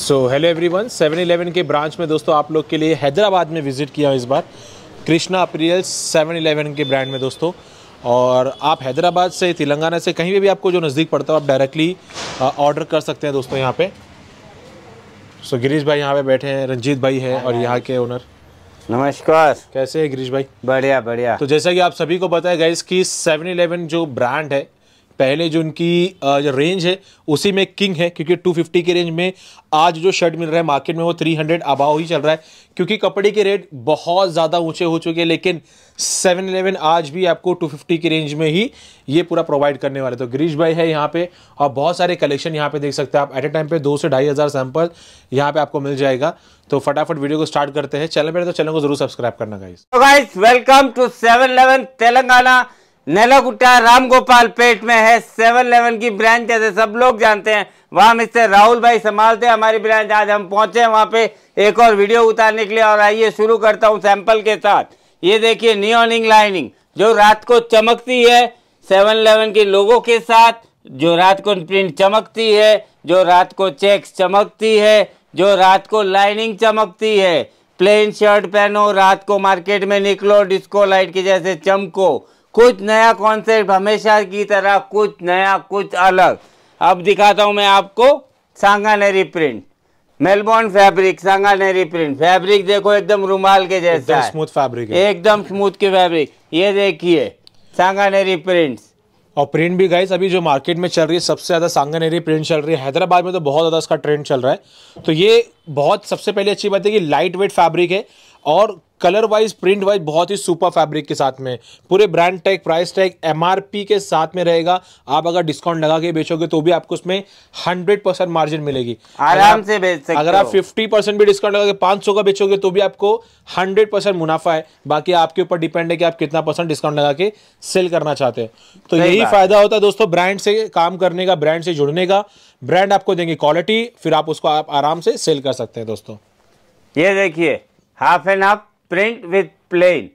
सो hello everyone seven eleven के branch में दोस्तों आप लोग के लिए हैदराबाद में विज़िट किया इस बार कृष्णा अप्रियल सेवन इलेवन के ब्रांड में दोस्तों और आप हैदराबाद से तेलंगाना से कहीं भी आपको जो नज़दीक पड़ता हो आप डायरेक्टली ऑर्डर कर सकते हैं दोस्तों यहाँ पे सो so, गिरीश भाई यहाँ पे बैठे हैं रंजीत भाई है और यहाँ के ओनर नमस्कार कैसे है गिरीश भाई बढ़िया बढ़िया तो जैसा कि आप सभी को बताया गया इसकी सेवन इलेवन जो ब्रांड है पहले जो उनकी जो रेंज है उसी में किंग है क्योंकि 250 के रेंज में आज जो शर्ट मिल रहा है मार्केट में वो 300 हंड्रेड अबाव ही चल रहा है क्योंकि कपड़े के रेट बहुत ज़्यादा ऊंचे हो चुके हैं लेकिन 711 आज भी आपको 250 की रेंज में ही ये पूरा प्रोवाइड करने वाले तो गिरीश भाई है यहाँ पे और बहुत सारे कलेक्शन यहाँ पे देख सकते हैं आप एट ए टाइम पे दो से ढाई हज़ार सैम्पल यहाँ पे आपको मिल जाएगा तो फटाफट वीडियो को स्टार्ट करते हैं चैनल पर तो चैनल को जरूर सब्सक्राइब करना guys welcome to seven Telangana Nallakunta Ramgopalpet में है सेवन इलेवन की ब्रांच जैसे सब लोग जानते हैं वहां मिस्टर राहुल भाई संभालते हैं हमारी ब्रांच आज हम पहुंचे हैं वहां पे एक और वीडियो उतारने के लिए और आइए शुरू करता हूँ सैंपल के साथ ये देखिए नियोनिंग लाइनिंग जो रात को चमकती है सेवन इलेवन के लोगों के साथ जो रात को प्रिंट चमकती है जो रात को चेक चमकती है जो रात को लाइनिंग चमकती है प्लेन शर्ट पहनो रात को मार्केट में निकलो डिस्को लाइट के जैसे चमको कुछ नया कॉन्सेप्ट हमेशा की तरह कुछ नया कुछ अलग अब दिखाता हूँ मैं आपको Sanganeri print Melbourne fabric Sanganeri print fabric देखो एकदम रुमाल के जैसा एकदम स्मूथ फैब्रिक है एकदम स्मूथ के फैब्रिक ये देखिए सांगानेरी प्रिंट्स और प्रिंट भी गाइस अभी जो मार्केट में चल रही है सबसे ज़्यादा सांगानेरी प्रिंट चल रही है हैदराबाद में तो बहुत ज़्यादा इसका ट्रेंड चल रहा है तो ये बहुत सबसे पहले अच्छी बात है कि लाइट वेट फैब्रिक है और कलर वाइज प्रिंट वाइज बहुत ही सुपर फैब्रिक के साथ में पूरे brand tag price tag MRP के साथ में रहेगा आप अगर डिस्काउंट लगा के बेचोगे तो भी आपको उसमें हंड्रेड परसेंट मार्जिन मिलेगी आराम से बेच सकते अगर आप फिफ्टी परसेंट भी डिस्काउंट लगा के पाँच सौ का बेचोगे तो भी आपको हंड्रेड परसेंट मुनाफा है बाकी आपके ऊपर डिपेंड है कि आप कितना परसेंट डिस्काउंट लगा के सेल करना चाहते हैं तो यही फायदा होता है दोस्तों ब्रांड से काम करने का ब्रांड से जुड़ने का ब्रांड आपको देंगे क्वालिटी फिर आप उसको आप आराम से सेल कर सकते हैं दोस्तों ये देखिए half and half print with plain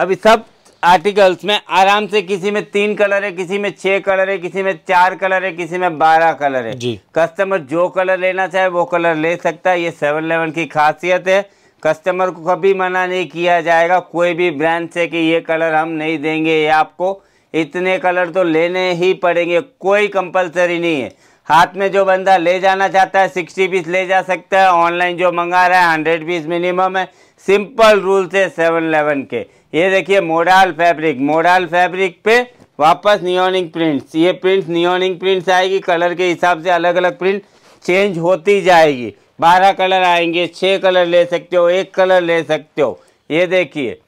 अब सब आर्टिकल्स में आराम से किसी में तीन कलर है किसी में छह कलर है किसी में चार कलर है किसी में बारह कलर है जी कस्टमर जो कलर लेना चाहे वो कलर ले सकता है ये सेवन इलेवन की खासियत है कस्टमर को कभी मना नहीं किया जाएगा कोई भी ब्रांड से कि ये कलर हम नहीं देंगे ये आपको इतने कलर तो लेने ही पड़ेंगे कोई कंपलसरी नहीं है हाथ में जो बंदा ले जाना चाहता है सिक्सटी पीस ले जा सकता है ऑनलाइन जो मंगा रहा है हंड्रेड पीस मिनिमम है सिंपल रूल से सेवन इलेवन के ये देखिए मोडाल फैब्रिक मोडाल फैब्रिक पे वापस नियोनिंग प्रिंट्स ये प्रिंट्स नियोनिंग प्रिंट्स आएगी कलर के हिसाब से अलग अलग प्रिंट चेंज होती जाएगी बारह कलर आएंगे छः कलर ले सकते हो एक कलर ले सकते हो ये देखिए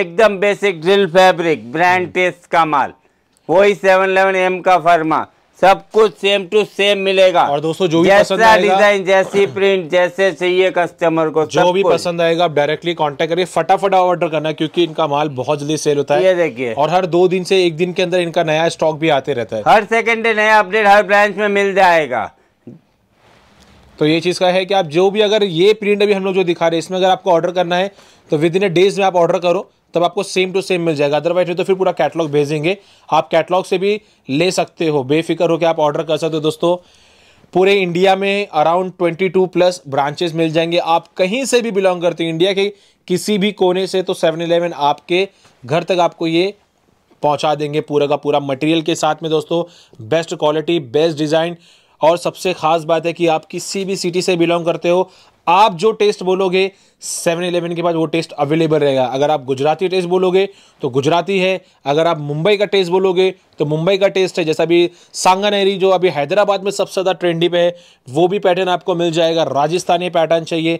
एकदम basic drill fabric brand test का माल वही सेवन इलेवन एम का फर्मा सब कुछ सेम टू सेम मिलेगा और दोस्तों जो भी पसंद आएगा डिजाइन जैसी प्रिंट जैसे चाहिए कस्टमर को जो भी पसंद आएगा आप डायरेक्टली कांटेक्ट करिए फटाफट ऑर्डर करना क्योंकि इनका माल बहुत जल्दी सेल होता है ये देखिए और हर दो दिन से एक दिन के अंदर इनका नया स्टॉक भी आते रहता है हर सेकेंड डे नया अपडेट हर ब्रांच में मिल जाएगा तो ये चीज़ का है कि आप जो भी अगर ये प्रिंट अभी हम लोग जो दिखा रहे हैं इसमें अगर आपको ऑर्डर करना है तो विद इन ए डेज में आप ऑर्डर करो तब आपको सेम टू सेम मिल जाएगा अदरवाइज नहीं तो फिर पूरा कैटलॉग भेजेंगे आप कैटलॉग से भी ले सकते हो बेफिक्र होकर आप ऑर्डर कर सकते हो दोस्तों पूरे इंडिया में अराउंड 22 प्लस ब्रांचेस मिल जाएंगे आप कहीं से भी बिलोंग करते हैं इंडिया के किसी भी कोने से तो सेवन इलेवन आपके घर तक आपको ये पहुंचा देंगे पूरा का पूरा मटेरियल के साथ में दोस्तों बेस्ट क्वालिटी बेस्ट डिज़ाइन और सबसे ख़ास बात है कि आप किसी भी सिटी से बिलोंग करते हो आप जो टेस्ट बोलोगे सेवन इलेवन के बाद वो टेस्ट अवेलेबल रहेगा अगर आप गुजराती टेस्ट बोलोगे तो गुजराती है अगर आप मुंबई का टेस्ट बोलोगे तो मुंबई का टेस्ट है जैसा अभी सांगानेरी जो अभी हैदराबाद में सबसे ज़्यादा ट्रेंडी पे है वो भी पैटर्न आपको मिल जाएगा राजस्थानी पैटर्न चाहिए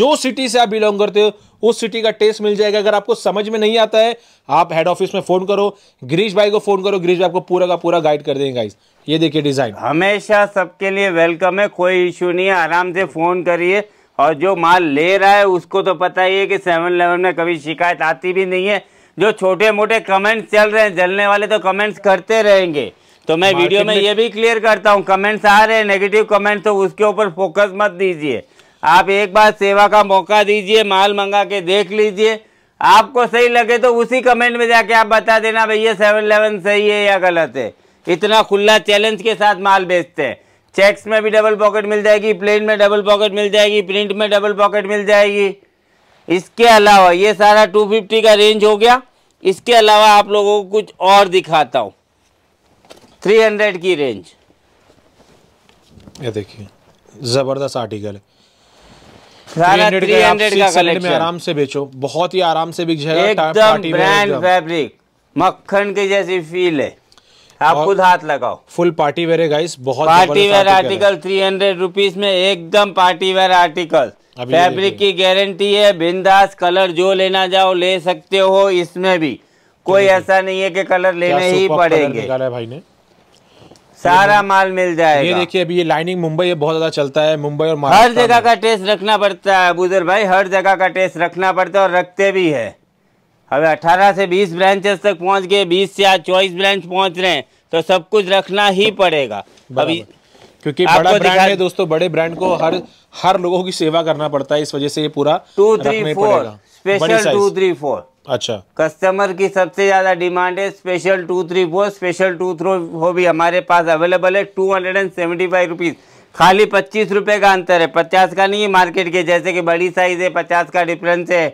जो सिटी से आप बिलोंग करते हो उस सिटी का टेस्ट मिल जाएगा अगर आपको समझ में नहीं आता है आप हेड ऑफिस में फ़ोन करो गिरीश भाई को फ़ोन करो गिरीश भाई आपको पूरा का पूरा गाइड कर देंगे गाइस ये देखिए डिज़ाइन हमेशा सबके लिए वेलकम है कोई इशू नहीं है आराम से फ़ोन करिए और जो माल ले रहा है उसको तो पता ही है कि सेवन इलेवन में कभी शिकायत आती भी नहीं है जो छोटे मोटे कमेंट्स चल रहे हैं जलने वाले तो कमेंट्स करते रहेंगे तो मैं वीडियो में ये भी क्लियर करता हूँ कमेंट्स आ रहे हैं नेगेटिव कमेंट्स तो उसके ऊपर फोकस मत दीजिए आप एक बार सेवा का मौका दीजिए माल मंगा के देख लीजिए आपको सही लगे तो उसी कमेंट में जाके आप बता देना भैया सेवन इलेवन सही है या गलत है इतना खुला चैलेंज के साथ माल बेचते हैं चेक्स में भी डबल पॉकेट मिल जाएगी प्लेन में डबल पॉकेट मिल जाएगी प्रिंट में डबल पॉकेट मिल जाएगी इसके अलावा ये सारा 250 का रेंज हो गया इसके अलावा आप लोगों को कुछ और दिखाता हूँ 300 की रेंज ये देखिए ज़बरदस्त आर्टिकल है सारा 300, 300 का कलेक्शन आराम से बेचो बहुत ही आराम से बिक जाएगा एकदम ब्रांड फैब्रिक मक्खन के जैसी फील है आप खुद हाथ लगाओ फुल पार्टी वेयर है बहुत party wear article three hundred rupees में एकदम पार्टी वेयर आर्टिकल फैब्रिक की गारंटी है बिंदास कलर जो लेना जाओ ले सकते हो इसमें भी कोई ऐसा नहीं है कि कलर लेने ही पड़ेंगे भाई ने सारा माल मिल जाएगा ये देखिए अभी ये लाइनिंग मुंबई में बहुत ज्यादा चलता है मुंबई और हर जगह का टेस्ट रखना पड़ता है बुजर भाई हर जगह का टेस्ट रखना पड़ता है और रखते भी है अब 18 से 20 ब्रांचेस तक पहुंच गए 20 से आज चौबीस ब्रांच पहुंच रहे हैं तो सब कुछ रखना ही पड़ेगा अभी क्योंकि बड़ा ब्रांड है दोस्तों बड़े ब्रांड को हर हर लोगों की सेवा करना पड़ता है इस वजह से ये पूरा two three four special two three four अच्छा कस्टमर की सबसे ज्यादा डिमांड है special two three four special two three four भी हमारे पास अवेलेबल है two hundred and seventy five rupees खाली पच्चीस रुपए का अंतर है पचास का नहीं है मार्केट के जैसे कि बड़ी साइज है पचास का डिफरेंस है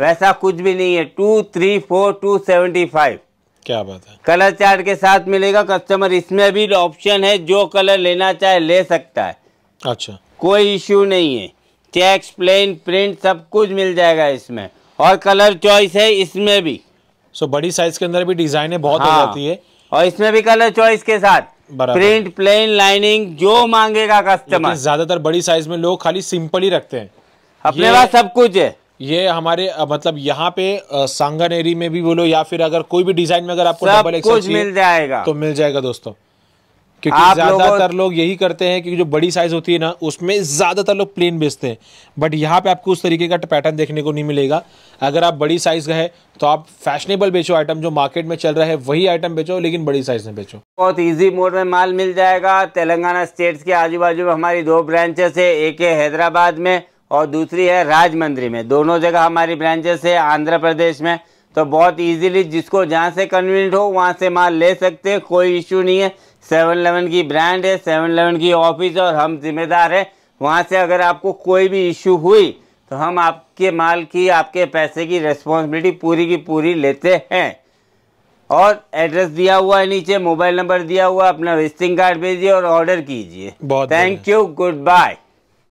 वैसा कुछ भी नहीं है two three four two seventy five क्या बात है कलर चार्ट के साथ मिलेगा कस्टमर इसमें भी ऑप्शन है जो कलर लेना चाहे ले सकता है अच्छा कोई इश्यू नहीं है चेक्स प्लेन प्रिंट सब कुछ मिल जाएगा इसमें और कलर चॉइस है इसमें भी सो बड़ी साइज के अंदर भी डिजाइने बहुत हाँ, हो है और इसमें भी कलर चॉइस के साथ प्रिंट प्लेन लाइनिंग जो मांगेगा कस्टमर ज्यादातर बड़ी साइज में लोग खाली सिंपल ही रखते हैं अपने पास सब कुछ है ये हमारे मतलब यहाँ पे सांगन एरी में भी बोलो या फिर अगर कोई भी डिजाइन में अगर आपको डबल कुछ मिल जाएगा तो मिल जाएगा दोस्तों क्योंकि ज्यादातर लोग यही करते हैं क्योंकि जो बड़ी साइज होती है ना उसमें ज्यादातर लोग प्लेन बेचते हैं बट यहाँ पे आपको उस तरीके का पैटर्न देखने को नहीं मिलेगा अगर आप बड़ी साइज का है तो आप फैशनेबल बेचो आइटम जो मार्केट में चल रहा है वही आइटम बेचो लेकिन बड़ी साइज में बेचो बहुत इजी मोड में माल मिल जाएगा तेलंगाना स्टेट के आजू बाजू हमारी दो ब्रांचेस है एक है हैदराबाद में और दूसरी है राजमंद्री में दोनों जगह हमारी ब्रांचेस है आंध्र प्रदेश में तो बहुत इजीली जिसको जहाँ से कन्वीनियंट हो वहाँ से माल ले सकते हैं कोई इशू नहीं है सेवन इलेवन की ब्रांड है सेवन इलेवन की ऑफिस और हम जिम्मेदार हैं वहाँ से अगर आपको कोई भी इशू हुई तो हम आपके माल की आपके पैसे की रिस्पॉन्सिबिलिटी पूरी की पूरी लेते हैं और एड्रेस दिया हुआ है नीचे मोबाइल नंबर दिया हुआ अपना विजिटिंग कार्ड भेजिए और ऑर्डर कीजिए थैंक यू गुड बाय